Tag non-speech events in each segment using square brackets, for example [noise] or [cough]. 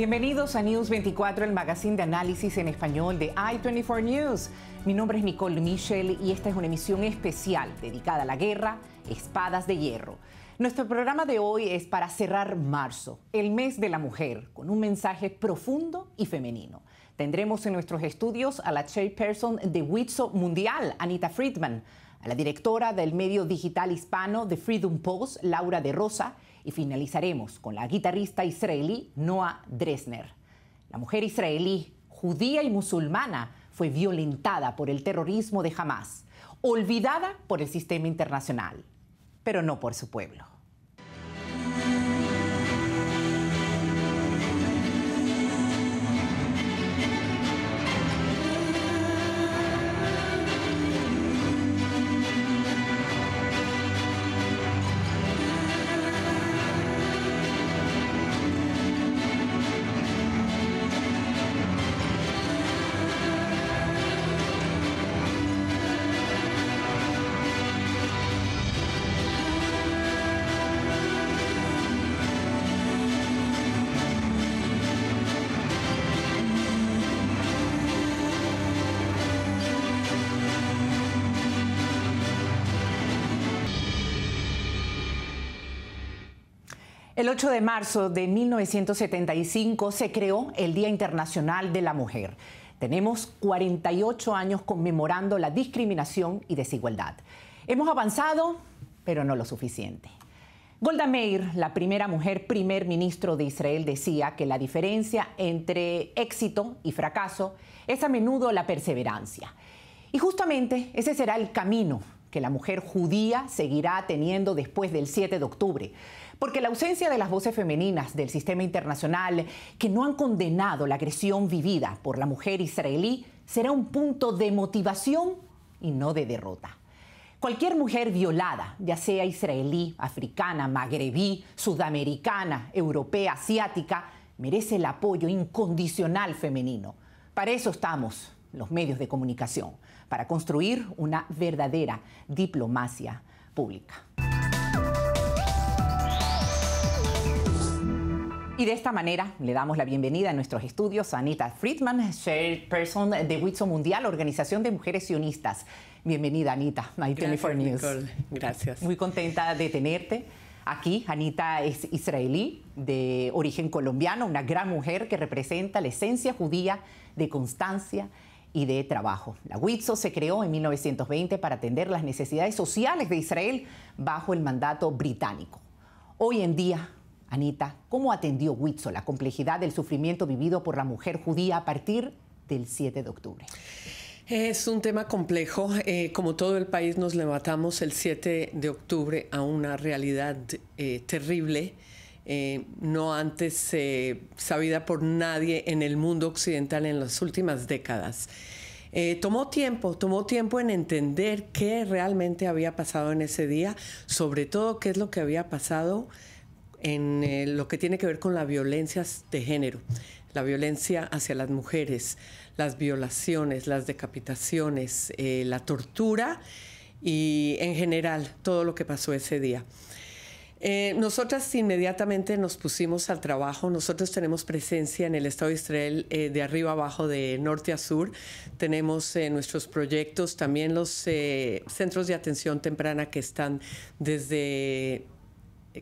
Bienvenidos a News 24, el magazine de análisis en español de i24 News. Mi nombre es Nicole Michel y esta es una emisión especial dedicada a la guerra, espadas de hierro. Nuestro programa de hoy es para cerrar marzo, el mes de la mujer, con un mensaje profundo y femenino. Tendremos en nuestros estudios a la chairperson de Witso Mundial, Anita Friedman, a la directora del medio digital hispano de Freedom Post, Laura de Rosa, y finalizaremos con la guitarrista israelí Noah Dresner. La mujer israelí, judía y musulmana, fue violentada por el terrorismo de Hamas, olvidada por el sistema internacional, pero no por su pueblo. El 8 de marzo de 1975 se creó el Día Internacional de la Mujer. Tenemos 48 años conmemorando la discriminación y desigualdad. Hemos avanzado, pero no lo suficiente. Golda Meir, la primera mujer primer ministro de Israel, decía que la diferencia entre éxito y fracaso es a menudo la perseverancia. Y justamente ese será el camino que la mujer judía seguirá teniendo después del 7 de octubre porque la ausencia de las voces femeninas del sistema internacional que no han condenado la agresión vivida por la mujer israelí será un punto de motivación y no de derrota. Cualquier mujer violada, ya sea israelí, africana, magrebí, sudamericana, europea, asiática, merece el apoyo incondicional femenino. Para eso estamos los medios de comunicación, para construir una verdadera diplomacia pública. Y de esta manera le damos la bienvenida a nuestros estudios a Anita Friedman, chairperson de WITSO Mundial, Organización de Mujeres Sionistas. Bienvenida, Anita, My Gracias, News. Gracias. Muy contenta de tenerte aquí. Anita es israelí, de origen colombiano, una gran mujer que representa la esencia judía de constancia y de trabajo. La WITSO se creó en 1920 para atender las necesidades sociales de Israel bajo el mandato británico. Hoy en día, Anita, ¿cómo atendió Huitzo la complejidad del sufrimiento vivido por la mujer judía a partir del 7 de octubre? Es un tema complejo. Eh, como todo el país nos levantamos el 7 de octubre a una realidad eh, terrible, eh, no antes sabida por nadie en el mundo occidental en las últimas décadas. tomó tiempo, tomó tiempo en entender qué realmente había pasado en ese día, sobre todo qué es lo que había pasado en eh, lo que tiene que ver con la violencia de género, la violencia hacia las mujeres, las violaciones, las decapitaciones, eh, la tortura y en general todo lo que pasó ese día. Eh, nosotras inmediatamente nos pusimos al trabajo. Nosotros tenemos presencia en el Estado de Israel de arriba abajo, de norte a sur. Tenemos nuestros proyectos, también los centros de atención temprana que están desde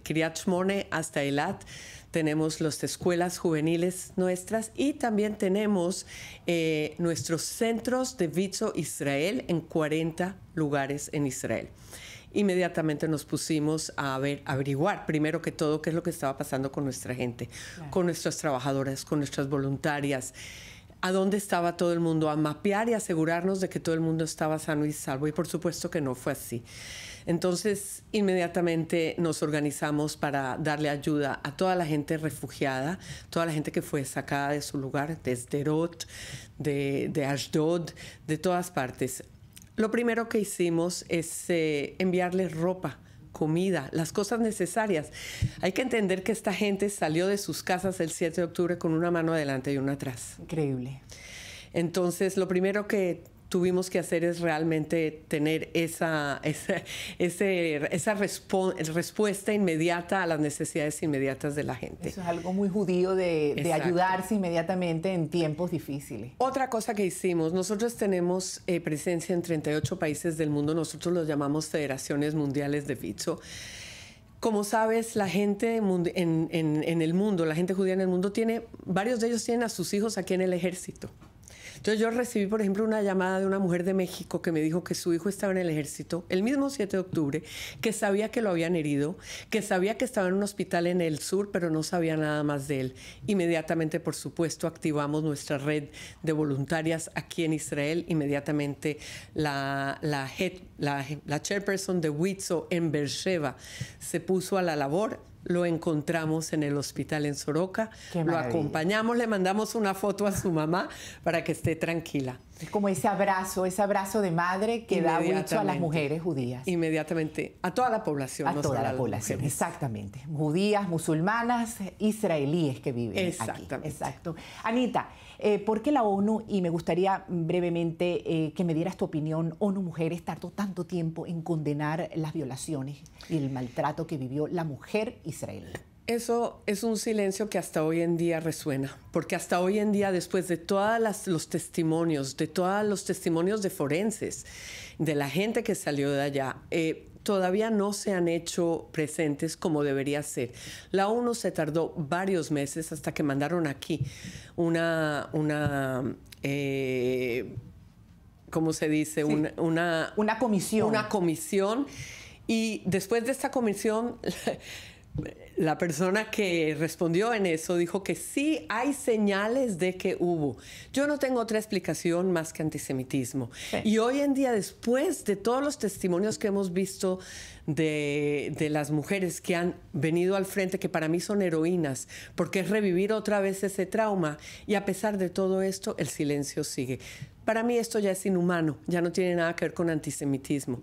Kriat Shmone hasta Elat tenemos las escuelas juveniles nuestras y también tenemos eh, nuestros centros de Vizo Israel en 40 lugares en Israel. Inmediatamente nos pusimos a ver, averiguar primero que todo qué es lo que estaba pasando con nuestra gente, con nuestras trabajadoras, con nuestras voluntarias a dónde estaba todo el mundo, a mapear y asegurarnos de que todo el mundo estaba sano y salvo. Y por supuesto que no fue así. Entonces, inmediatamente nos organizamos para darle ayuda a toda la gente refugiada, toda la gente que fue sacada de su lugar, desde Derot, de, Ashdod, de todas partes. Lo primero que hicimos es eh, enviarles ropa, comida, las cosas necesarias. Hay que entender que esta gente salió de sus casas el 7 de octubre con una mano adelante y una atrás. Increíble. Entonces, lo primero que tuvimos que hacer es realmente tener esa, esa, esa respuesta inmediata a las necesidades inmediatas de la gente. Eso es algo muy judío de, ayudarse inmediatamente en tiempos difíciles. Otra cosa que hicimos, nosotros tenemos eh, presencia en 38 países del mundo, nosotros los llamamos Federaciones Mundiales de Bicho. Como sabes, la gente en, en el mundo, la gente judía en el mundo tiene, varios de ellos tienen a sus hijos aquí en el ejército. Entonces yo recibí, por ejemplo, una llamada de una mujer de México que me dijo que su hijo estaba en el ejército el mismo 7 de octubre, que sabía que lo habían herido, que sabía que estaba en un hospital en el sur, pero no sabía nada más de él. Inmediatamente, por supuesto, activamos nuestra red de voluntarias aquí en Israel. Inmediatamente la, la, chairperson de witzo en Beersheba se puso a la labor lo encontramos en el hospital en Soroca, lo acompañamos, le mandamos una foto a su mamá para que esté tranquila. Es como ese abrazo, ese abrazo de madre que da mucho a las mujeres judías. Inmediatamente, a toda la población. A toda la población, exactamente. Judías, musulmanas, israelíes que viven exactamente. aquí. Exacto. Anita, eh, ¿Por qué la ONU, y me gustaría brevemente eh, que me dieras tu opinión, ONU Mujeres tardó tanto tiempo en condenar las violaciones y el maltrato que vivió la mujer israelí? Eso es un silencio que hasta hoy en día resuena, porque hasta hoy en día, después de todos los testimonios, de todos los testimonios de forenses, de la gente que salió de allá, eh, todavía no se han hecho presentes como debería ser. La ONU se tardó varios meses hasta que mandaron aquí una, una eh, ¿cómo se dice? una, una comisión. Una comisión. Y después de esta comisión... La persona que respondió en eso dijo que sí hay señales de que hubo. Yo no tengo otra explicación más que antisemitismo. Y hoy en día, después de todos los testimonios que hemos visto de, las mujeres que han venido al frente, que para mí son heroínas, porque es revivir otra vez ese trauma, y a pesar de todo esto, el silencio sigue. Para mí esto ya es inhumano, ya no tiene nada que ver con antisemitismo.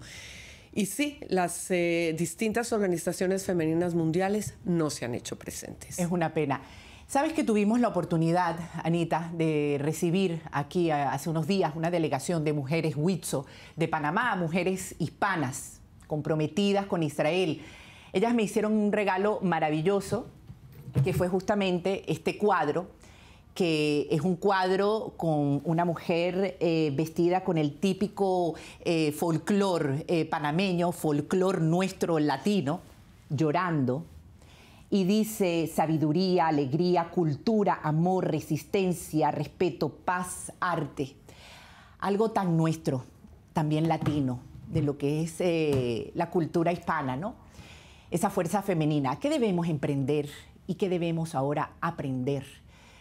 Y sí, las eh, distintas organizaciones femeninas mundiales no se han hecho presentes. Es una pena. Sabes que tuvimos la oportunidad, Anita, de recibir aquí hace unos días una delegación de mujeres Huitzo de Panamá, mujeres hispanas comprometidas con Israel. Ellas me hicieron un regalo maravilloso que fue justamente este cuadro que es un cuadro con una mujer eh, vestida con el típico eh, folclor eh, panameño, folclor nuestro latino, llorando, y dice sabiduría, alegría, cultura, amor, resistencia, respeto, paz, arte. Algo tan nuestro, también latino, de lo que es eh, la cultura hispana, ¿no? Esa fuerza femenina. ¿Qué debemos emprender y qué debemos ahora aprender?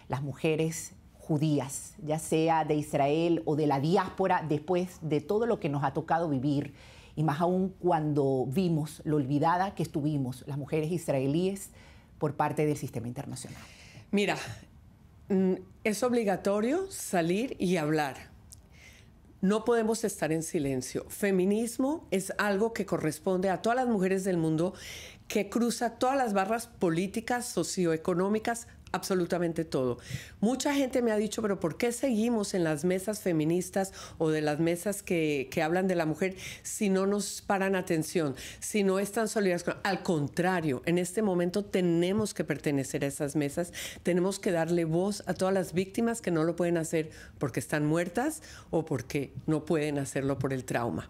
las mujeres judías, ya sea de Israel o de la diáspora, después de todo lo que nos ha tocado vivir, y más aún cuando vimos lo olvidada que estuvimos las mujeres israelíes por parte del sistema internacional. Mira, mm, es obligatorio salir y hablar. No podemos estar en silencio. Feminismo es algo que corresponde a todas las mujeres del mundo, que cruza todas las barras políticas, socioeconómicas, absolutamente todo. Mucha gente me ha dicho, pero ¿por qué seguimos en las mesas feministas o de las mesas que, hablan de la mujer si no nos paran atención, si no están solidarias? Al contrario, en este momento tenemos que pertenecer a esas mesas, tenemos que darle voz a todas las víctimas que no lo pueden hacer porque están muertas o porque no pueden hacerlo por el trauma.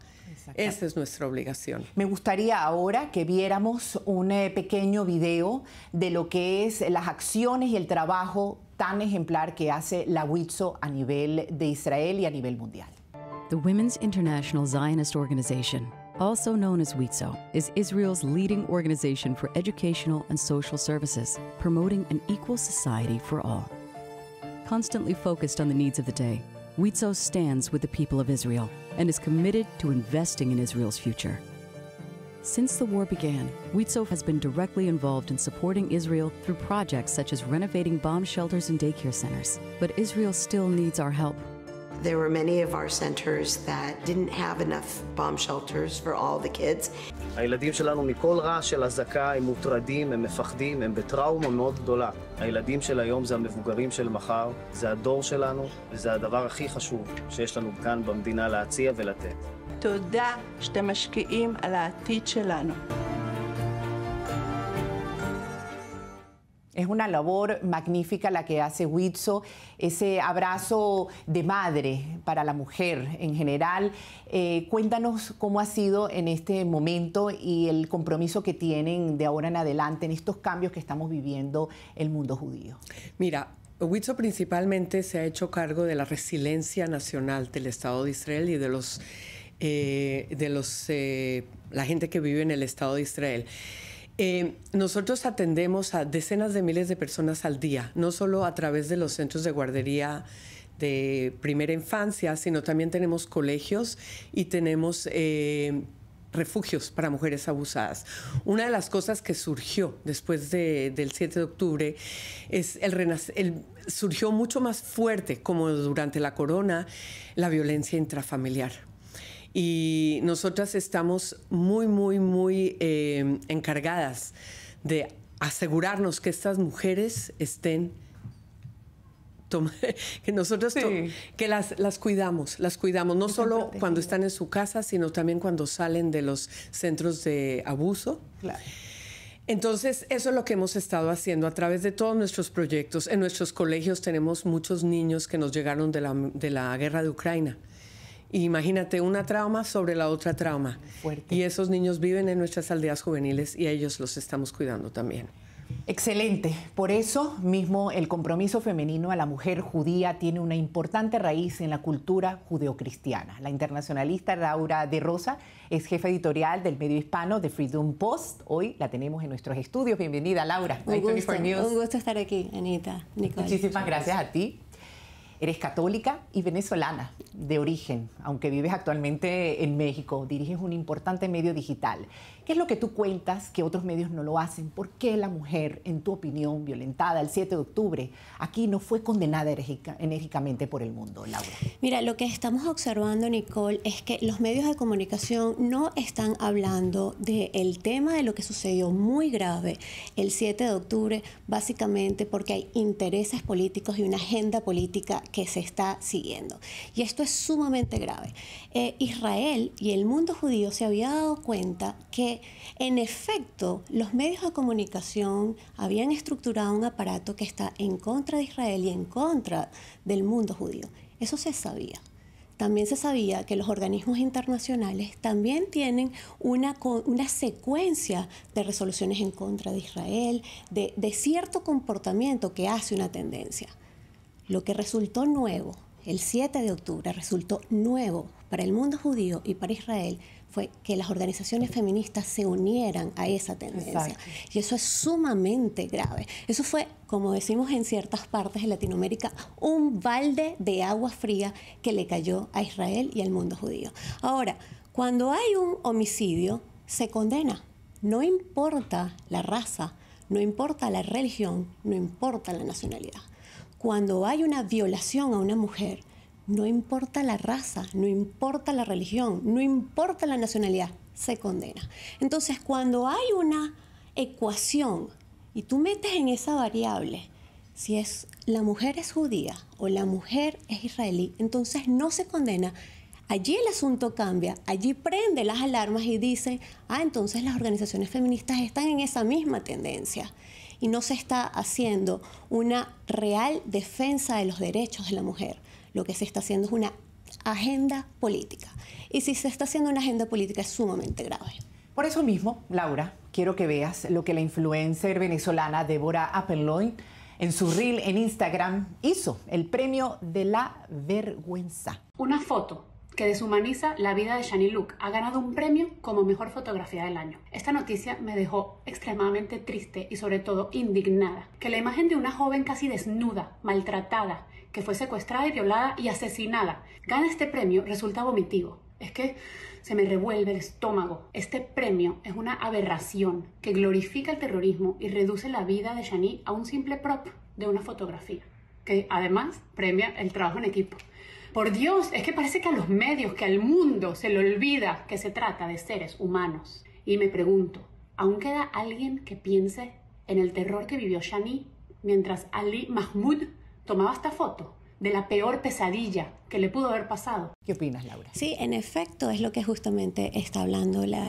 Esa es nuestra obligación. Me gustaría ahora que viéramos un eh, pequeño video de lo que es las acciones y el trabajo tan ejemplar que hace la WITSO a nivel de Israel y a nivel mundial. The Women's International Zionist Organization, also known as WITSO, is Israel's leading organization for educational and social services, promoting an equal society for all. Constantly focused on the needs of the day, Witso stands with the people of Israel and is committed to investing in Israel's future. Since the war began, Witso has been directly involved in supporting Israel through projects such as renovating bomb shelters and daycare centers. But Israel still needs our help. There were many of our centers that didn't have enough bomb shelters for all the kids. הילדים שלנו מכל רעש של אזעקה הם מוטרדים, הם מפחדים, הם בטראומה מאוד גדולה. הילדים של היום זה המבוגרים של מחר, זה הדור שלנו, וזה הדבר הכי חשוב שיש לנו כאן במדינה להציע ולתת. תודה שאתם משקיעים על העתיד שלנו. Es una labor magnífica la que hace Huitzo, ese abrazo de madre para la mujer en general. Eh, cuéntanos cómo ha sido en este momento y el compromiso que tienen de ahora en adelante en estos cambios que estamos viviendo el mundo judío. Mira, Huitzo principalmente se ha hecho cargo de la resiliencia nacional del Estado de Israel y de los, eh, de los, eh, la gente que vive en el Estado de Israel. Eh, nosotros atendemos a decenas de miles de personas al día, no solo a través de los centros de guardería de primera infancia, sino también tenemos colegios y tenemos... Eh, refugios para mujeres abusadas. Una de las cosas que surgió después del 7 de octubre es el, surgió mucho más fuerte como durante la corona la violencia intrafamiliar y nosotras estamos muy, muy, muy eh, encargadas de asegurarnos que estas mujeres estén [laughs] que nosotros que las, cuidamos, las cuidamos, no solo cuando están en su casa, sino también cuando salen de los centros de abuso. Entonces, eso es lo que hemos estado haciendo a través de todos nuestros proyectos. En nuestros colegios tenemos muchos niños que nos llegaron de la, de la guerra de Ucrania imagínate una trauma sobre la otra trauma. Y esos niños viven en nuestras aldeas juveniles y a ellos los estamos cuidando también. Excelente. Por eso mismo el compromiso femenino a la mujer judía tiene una importante raíz en la cultura judeocristiana. La internacionalista Laura de Rosa es jefa editorial del medio hispano de Freedom Post. Hoy la tenemos en nuestros estudios. Bienvenida, Laura. Un, gusto, un gusto estar aquí, Anita. Muchísimas gracias a ti Eres católica y venezolana de origen, aunque vives actualmente en México. Diriges un importante medio digital ¿Qué es lo que tú cuentas que otros medios no lo hacen? ¿Por qué la mujer, en tu opinión, violentada el 7 de octubre, aquí no fue condenada enérgicamente por el mundo, Laura? Mira, lo que estamos observando, Nicole, es que los medios de comunicación no están hablando del tema de lo que sucedió muy grave el 7 de octubre, básicamente porque hay intereses políticos y una agenda política que se está siguiendo. Y esto es sumamente grave. Eh, Israel y el mundo judío se había dado cuenta que en efecto los medios de comunicación habían estructurado un aparato que está en contra de Israel y en contra del mundo judío. Eso se sabía. También se sabía que los organismos internacionales también tienen una, secuencia de resoluciones en contra de Israel, de cierto comportamiento que hace una tendencia. Lo que resultó nuevo el 7 de octubre resultó nuevo para el mundo judío y para Israel fue que las organizaciones feministas se unieran a esa tendencia. Y eso es sumamente grave. Eso fue, como decimos en ciertas partes de Latinoamérica, un balde de agua fría que le cayó a Israel y al mundo judío. Ahora, cuando hay un homicidio, se condena. No importa la raza, no importa la religión, no importa la nacionalidad. Cuando hay una violación a una mujer, no importa la raza, no importa la religión, no importa la nacionalidad, se condena. Entonces, cuando hay una ecuación y tú metes en esa variable si es la mujer es judía o la mujer es israelí, entonces no se condena. Allí el asunto cambia, allí prende las alarmas y dice, ah, entonces las organizaciones feministas están en esa misma tendencia y no se está haciendo una real defensa de los derechos de la mujer. Lo que se está haciendo es una agenda política. Y si se está haciendo una agenda política es sumamente grave. Por eso mismo, Laura, quiero que veas lo que la influencer venezolana Débora Appleloin en su reel en Instagram hizo, el premio de la vergüenza. Una foto que deshumaniza la vida de Shani Luke ha ganado un premio como mejor fotografía del año. Esta noticia me dejó extremadamente triste y sobre todo indignada. Que la imagen de una joven casi desnuda, maltratada, que fue secuestrada y violada y asesinada, gana este premio resulta vomitivo. Es que se me revuelve el estómago. Este premio es una aberración que glorifica el terrorismo y reduce la vida de Shani a un simple prop de una fotografía, que además premia el trabajo en equipo. Por Dios, es que parece que a los medios, que al mundo se le olvida que se trata de seres humanos. Y me pregunto, ¿aún queda alguien que piense en el terror que vivió Shani mientras Ali Mahmoud tomaba esta foto de la peor pesadilla que le pudo haber pasado. ¿Qué opinas, Laura? Sí, en efecto, es lo que justamente está hablando la,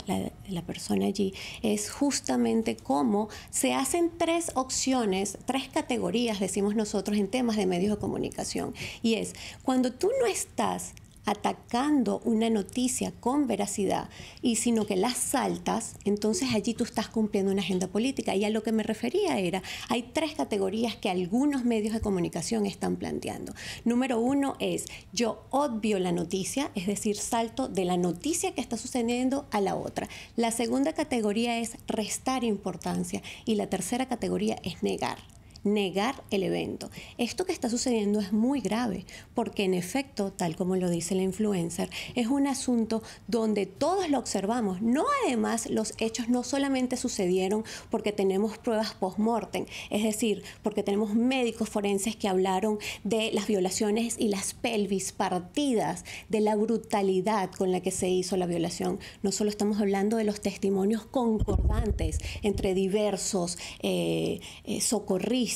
persona allí. Es justamente cómo se hacen tres opciones, tres categorías, decimos nosotros, en temas de medios de comunicación. Y es, cuando tú no estás atacando una noticia con veracidad, y sino que las saltas, entonces allí tú estás cumpliendo una agenda política. Y a lo que me refería era, hay tres categorías que algunos medios de comunicación están planteando. Número uno es, yo obvio la noticia, es decir, salto de la noticia que está sucediendo a la otra. La segunda categoría es restar importancia y la tercera categoría es negar negar el evento. Esto que está sucediendo es muy grave, porque en efecto, tal como lo dice la influencer, es un asunto donde todos lo observamos. No además los hechos no solamente sucedieron porque tenemos pruebas post-mortem, es decir, porque tenemos médicos forenses que hablaron de las violaciones y las pelvis partidas, de la brutalidad con la que se hizo la violación. No solo estamos hablando de los testimonios concordantes entre diversos eh, eh, socorristas,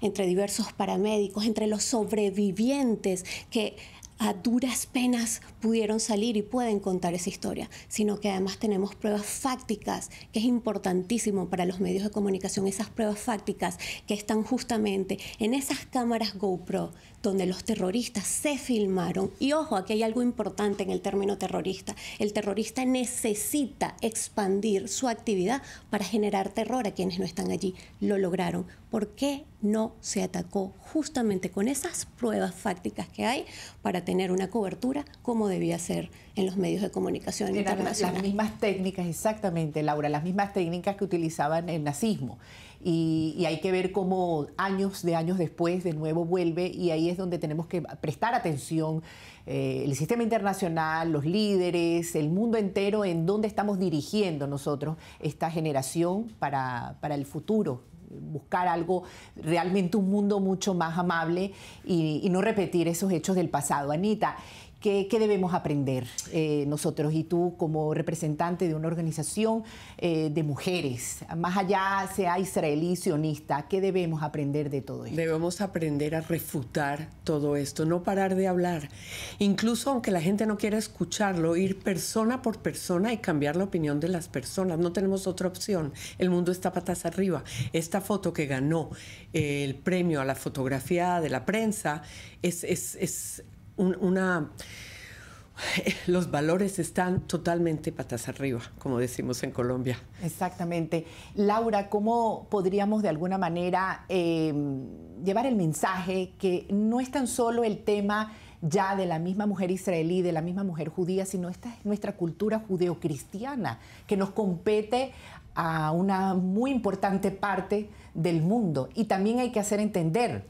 entre diversos paramédicos, entre los sobrevivientes que a duras penas pudieron salir y pueden contar esa historia, sino que además tenemos pruebas fácticas, que es importantísimo para los medios de comunicación, esas pruebas fácticas que están justamente en esas cámaras GoPro donde los terroristas se filmaron. Y ojo, aquí hay algo importante en el término terrorista. El terrorista necesita expandir su actividad para generar terror a quienes no están allí. Lo lograron. ¿Por qué no se atacó justamente con esas pruebas fácticas que hay para tener una cobertura como debía ser en los medios de comunicación internacional? Las mismas técnicas, exactamente, Laura, las mismas técnicas que utilizaban el nazismo y, hay que ver cómo años de años después de nuevo vuelve y ahí es donde tenemos que prestar atención eh, el sistema internacional, los líderes, el mundo entero, en dónde estamos dirigiendo nosotros esta generación para, el futuro buscar algo, realmente un mundo mucho más amable y, y no repetir esos hechos del pasado. Anita, ¿Qué, debemos aprender eh, nosotros y tú como representante de una organización eh, de mujeres, más allá sea israelí, sionista, qué debemos aprender de todo esto? Debemos aprender a refutar todo esto, no parar de hablar. Incluso aunque la gente no quiera escucharlo, ir persona por persona y cambiar la opinión de las personas. No tenemos otra opción. El mundo está patas arriba. Esta foto que ganó el premio a la fotografía de la prensa es, es una... [sighs] Los valores están totalmente patas arriba, como decimos en Colombia. Exactamente. Laura, ¿cómo podríamos de alguna manera em, llevar el mensaje que no es tan solo el tema ya de la misma mujer israelí, de la misma mujer judía, sino esta es nuestra cultura judeocristiana, que nos compete a una muy importante parte del mundo. Y también hay que hacer entender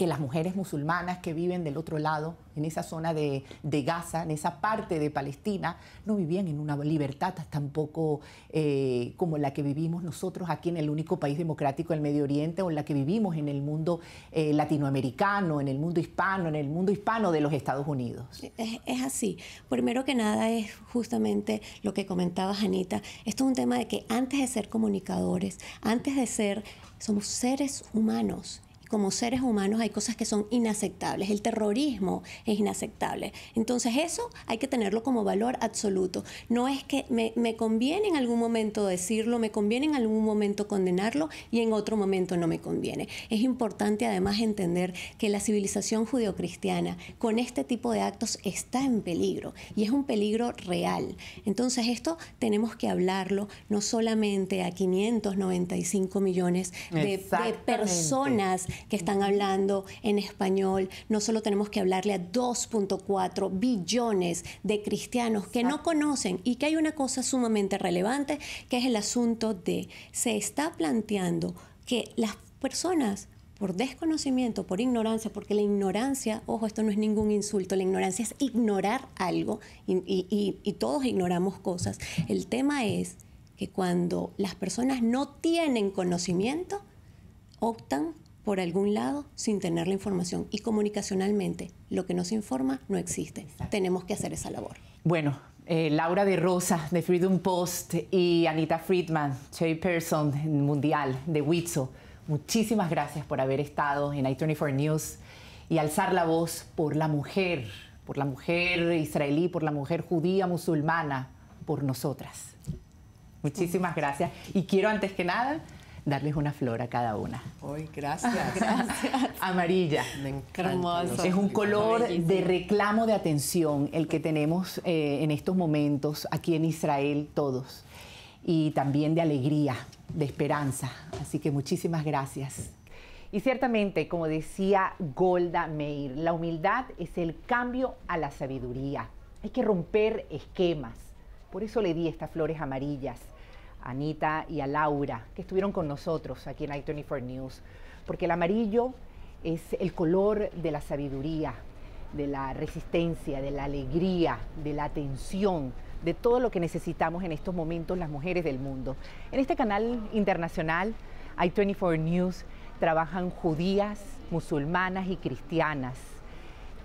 que las mujeres musulmanas que viven del otro lado, en esa zona de, Gaza, en esa parte de Palestina, no vivían en una libertad tampoco eh, como la que vivimos nosotros aquí en el único país democrático del Medio Oriente o en la que vivimos en el mundo eh, latinoamericano, en el mundo hispano, en el mundo hispano de los Estados Unidos. Es, es así. Primero que nada es justamente lo que comentaba Janita. Esto es un tema de que antes de ser comunicadores, antes de ser, somos seres humanos como seres humanos hay cosas que son inaceptables. El terrorismo es inaceptable. Entonces eso hay que tenerlo como valor absoluto. No es que me, conviene en algún momento decirlo, me conviene en algún momento condenarlo y en otro momento no me conviene. Es importante además entender que la civilización judeocristiana con este tipo de actos está en peligro y es un peligro real. Entonces esto tenemos que hablarlo no solamente a 595 millones de personas que están hablando en español. No solo tenemos que hablarle a 2.4 billones de cristianos que no conocen y que hay una cosa sumamente relevante, que es el asunto de, se está planteando que las personas por desconocimiento, por ignorancia, porque la ignorancia, ojo, esto no es ningún insulto, la ignorancia es ignorar algo y, todos ignoramos cosas. El tema es que cuando las personas no tienen conocimiento, optan por algún lado sin tener la información y comunicacionalmente lo que no se informa no existe. Tenemos que hacer esa labor. Bueno, eh, Laura de Rosa de Freedom Post y Anita Friedman, Person mundial de WITSO, muchísimas gracias por haber estado en i24 News y alzar la voz por la mujer, por la mujer israelí, por la mujer judía, musulmana, por nosotras. Muchísimas gracias. Y quiero antes que nada darles una flor a cada una. Hoy, gracias. gracias. [laughs] Amarilla. Me encanta. Es un color de reclamo de atención el que tenemos eh, en estos momentos aquí en Israel todos. Y también de alegría, de esperanza. Así que muchísimas gracias. Y ciertamente, como decía Golda Meir, la humildad es el cambio a la sabiduría. Hay que romper esquemas. Por eso le di estas flores amarillas Anita y a Laura, que estuvieron con nosotros aquí en I-24 News, porque el amarillo es el color de la sabiduría, de la resistencia, de la alegría, de la atención, de todo lo que necesitamos en estos momentos las mujeres del mundo. En este canal internacional, I-24 News, trabajan judías, musulmanas y cristianas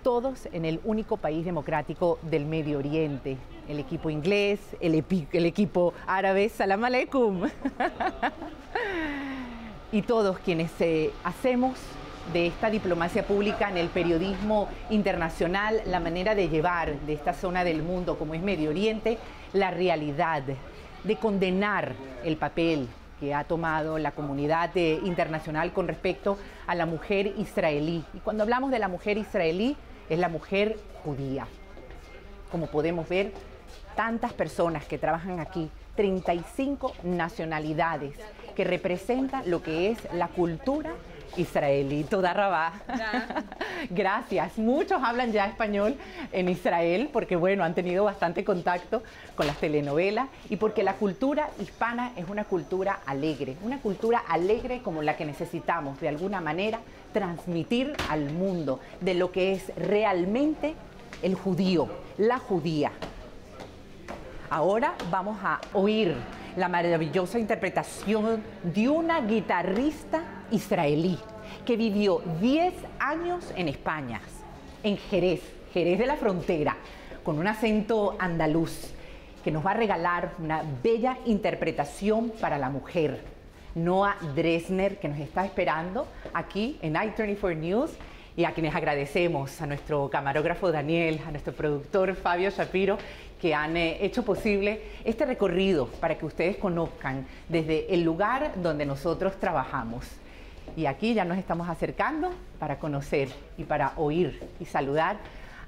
todos en el único país democrático del Medio Oriente. El equipo inglés, el, equipo árabe, salam aleikum. [laughs] y todos quienes eh, hacemos de esta diplomacia pública en el periodismo internacional, la manera de llevar de esta zona del mundo como es Medio Oriente, la realidad, de condenar el papel que ha tomado la comunidad eh, internacional con respecto a la mujer israelí. Y cuando hablamos de la mujer israelí, es la mujer judía. Como podemos ver, tantas personas que trabajan aquí, 35 nacionalidades que representan lo que es la cultura israelito da rabá. [laughs] Gracias. Muchos hablan ya español en Israel porque, bueno, han tenido bastante contacto con las telenovelas y porque la cultura hispana es una cultura alegre, una cultura alegre como la que necesitamos de alguna manera transmitir al mundo de lo que es realmente el judío, la judía. Ahora vamos a oír la maravillosa interpretación de una guitarrista israelí que vivió 10 años en España, en Jerez, Jerez de la Frontera, con un acento andaluz, que nos va a regalar una bella interpretación para la mujer. Noah Dresner, que nos está esperando aquí en i24 News y a quienes agradecemos, a nuestro camarógrafo Daniel, a nuestro productor Fabio Shapiro, que han eh, hecho posible este recorrido para que ustedes conozcan desde el lugar donde nosotros trabajamos, y aquí ya nos estamos acercando para conocer y para oír y saludar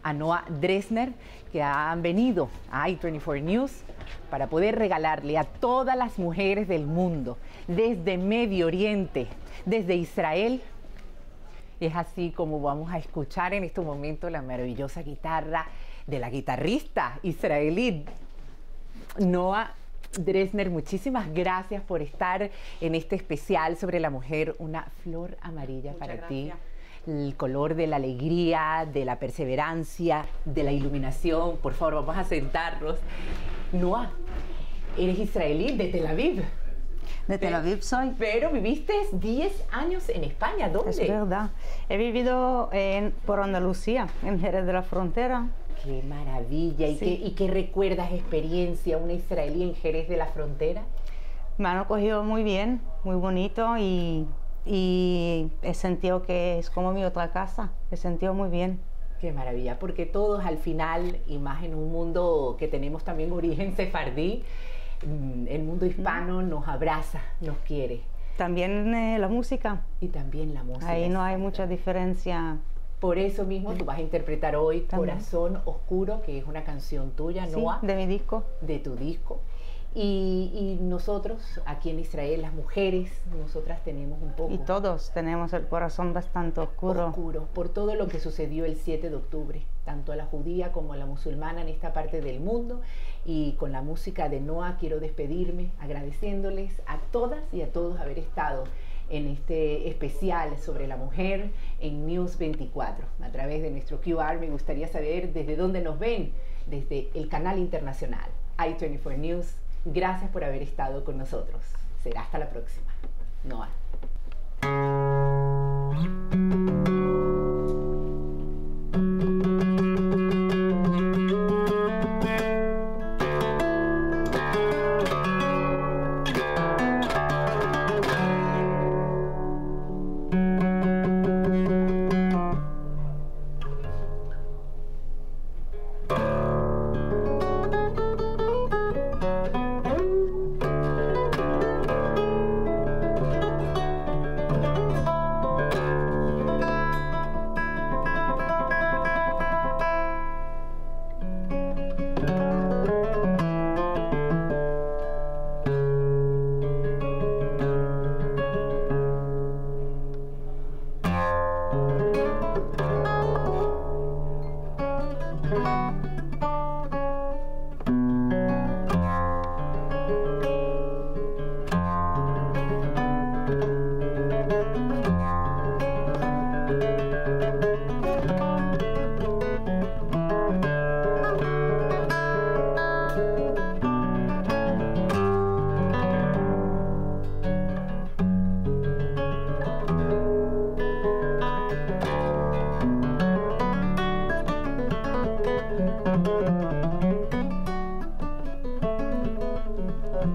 a Noah Dresner, que han venido a i24 News para poder regalarle a todas las mujeres del mundo, desde Medio Oriente, desde Israel. Es así como vamos a escuchar en este momento la maravillosa guitarra de la guitarrista israelí Noah Dresner, muchísimas gracias por estar en este especial sobre la mujer, una flor amarilla para ti el color de la alegría, de la perseverancia, de la iluminación. Por favor, vamos a sentarnos. Noah, eres israelí de Tel Aviv. De Tel Aviv soy. Pero viviste 10 años en España, ¿dónde? Es verdad. He vivido en, por Andalucía, en Jerez de la Frontera, Qué maravilla. ¿Y, qué, recuerdas experiencia, una israelí en Jerez de la Frontera? Me han acogido muy bien, muy bonito y, he sentido que es como mi otra casa. He sentido muy bien. Qué maravilla, porque todos al final, y más en un mundo que tenemos también origen sefardí, mm, el mundo hispano nos abraza, nos quiere. También eh, la música. Y también la música. Ahí no hay mucha diferencia por eso mismo tú vas a interpretar hoy Corazón Oscuro, que es una canción tuya, sí, De mi disco. De tu disco. Y, nosotros, aquí en Israel, las mujeres, nosotras tenemos un poco. Y todos tenemos el corazón bastante oscuro. Oscuro, por todo lo que sucedió el 7 de octubre, tanto a la judía como a la musulmana en esta parte del mundo. Y con la música de Noah quiero despedirme agradeciéndoles a todas y a todos haber estado en este especial sobre la mujer en News 24. A través de nuestro QR me gustaría saber desde dónde nos ven, desde el canal internacional i24 News. Gracias por haber estado con nosotros. Será hasta la próxima. Noah.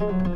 Thank you.